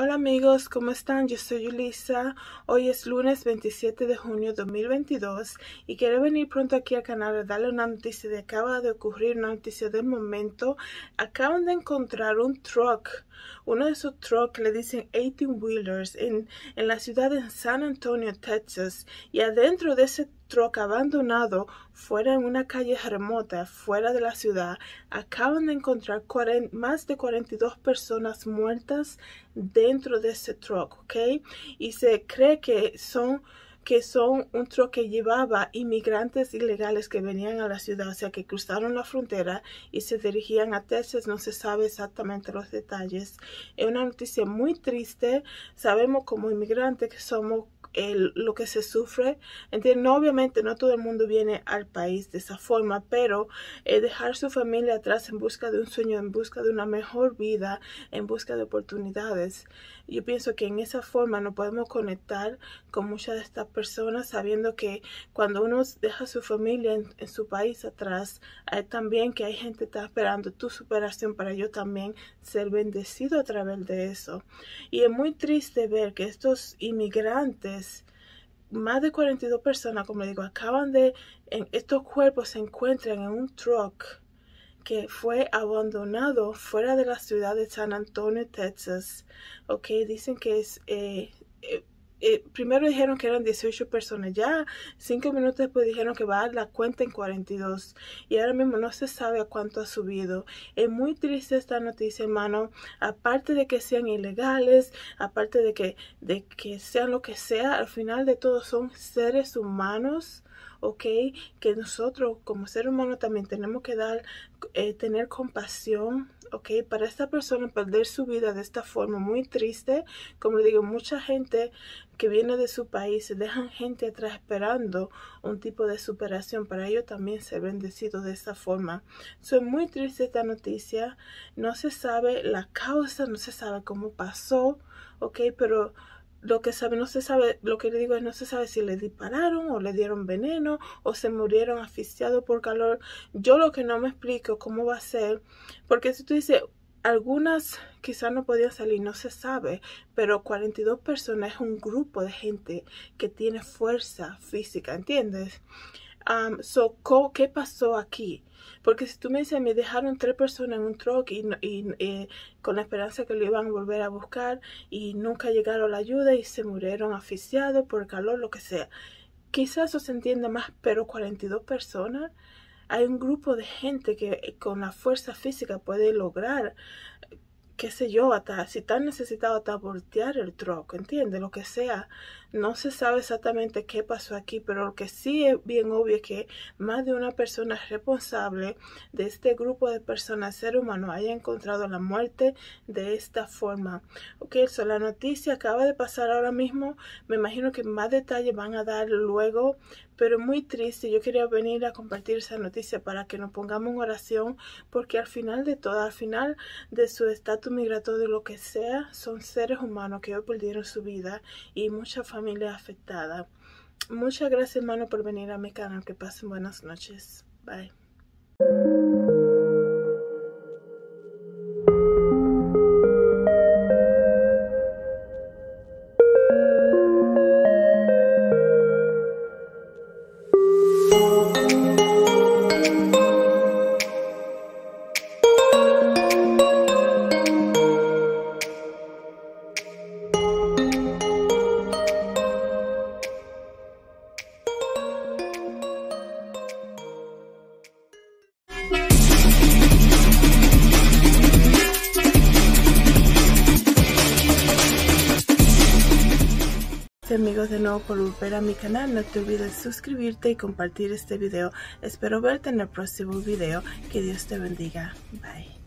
Hola amigos, ¿cómo están? Yo soy Ulisa. Hoy es lunes 27 de junio de 2022 y quiero venir pronto aquí al canal a darle una noticia de acaba de ocurrir, una noticia del momento. Acaban de encontrar un truck, uno de esos trucks le dicen 18 wheelers en, en la ciudad de San Antonio, Texas. Y adentro de ese troca abandonado fuera en una calle remota fuera de la ciudad, acaban de encontrar más de 42 personas muertas dentro de ese truck, ¿ok? Y se cree que son que son un truck que llevaba inmigrantes ilegales que venían a la ciudad, o sea, que cruzaron la frontera y se dirigían a Texas. No se sabe exactamente los detalles. Es una noticia muy triste. Sabemos como inmigrantes que somos lo que se sufre. Entonces, no, obviamente no todo el mundo viene al país de esa forma, pero eh, dejar su familia atrás en busca de un sueño, en busca de una mejor vida, en busca de oportunidades. Yo pienso que en esa forma nos podemos conectar con muchas de estas personas sabiendo que cuando uno deja su familia en, su país atrás, también que hay gente que está esperando tu superación para yo también ser bendecido a través de eso. Y es muy triste ver que estos inmigrantes más de 42 personas, como les digo, acaban de, en, estos cuerpos se encuentran en un truck que fue abandonado fuera de la ciudad de San Antonio, Texas. Ok, dicen que es, eh, eh, eh, primero dijeron que eran 18 personas, ya cinco minutos después dijeron que va a dar la cuenta en 42 y ahora mismo no se sabe a cuánto ha subido. Es muy triste esta noticia, hermano, aparte de que sean ilegales, aparte de que, de que sean lo que sea, al final de todo son seres humanos. ¿ok? Que nosotros como ser humano también tenemos que dar, eh, tener compasión, ¿ok? Para esta persona perder su vida de esta forma muy triste, como digo, mucha gente que viene de su país se dejan gente atrás esperando un tipo de superación para ellos también se bendecido de esa forma. Soy muy triste esta noticia. No se sabe la causa, no se sabe cómo pasó, ok, pero lo que sabe, no se sabe, lo que le digo es no se sabe si le dispararon o le dieron veneno o se murieron asfixiados por calor. Yo lo que no me explico cómo va a ser, porque si tú dices, algunas quizás no podían salir, no se sabe, pero 42 personas es un grupo de gente que tiene fuerza física, ¿entiendes? so, ¿qué pasó aquí? Porque si tú me dices, me dejaron tres personas en un truck y, eh, con la esperanza que lo iban a volver a buscar y nunca llegaron la ayuda y se murieron asfixiados por el calor, lo que sea. Quizás eso se entiende más, pero 42 personas hay un grupo de gente que eh, con la fuerza física puede lograr qué sé yo, hasta si tan necesitado hasta voltear el truck, entiende, Lo que sea. No se sabe exactamente qué pasó aquí, pero lo que sí es bien obvio es que más de una persona responsable de este grupo de personas, ser humano, haya encontrado la muerte de esta forma. Ok, eso, la noticia acaba de pasar ahora mismo. Me imagino que más detalles van a dar luego, pero muy triste. Yo quería venir a compartir esa noticia para que nos pongamos en oración, porque al final de todo, al final de su estatus objeto de lo que sea, son seres humanos que hoy perdieron su vida y mucha familia afectada. Muchas gracias, hermano, por venir a mi canal. Que pasen buenas noches. Bye. amigos de nuevo por volver a mi canal, no te olvides suscribirte y compartir este video. Espero verte en el próximo video. Que Dios te bendiga. Bye.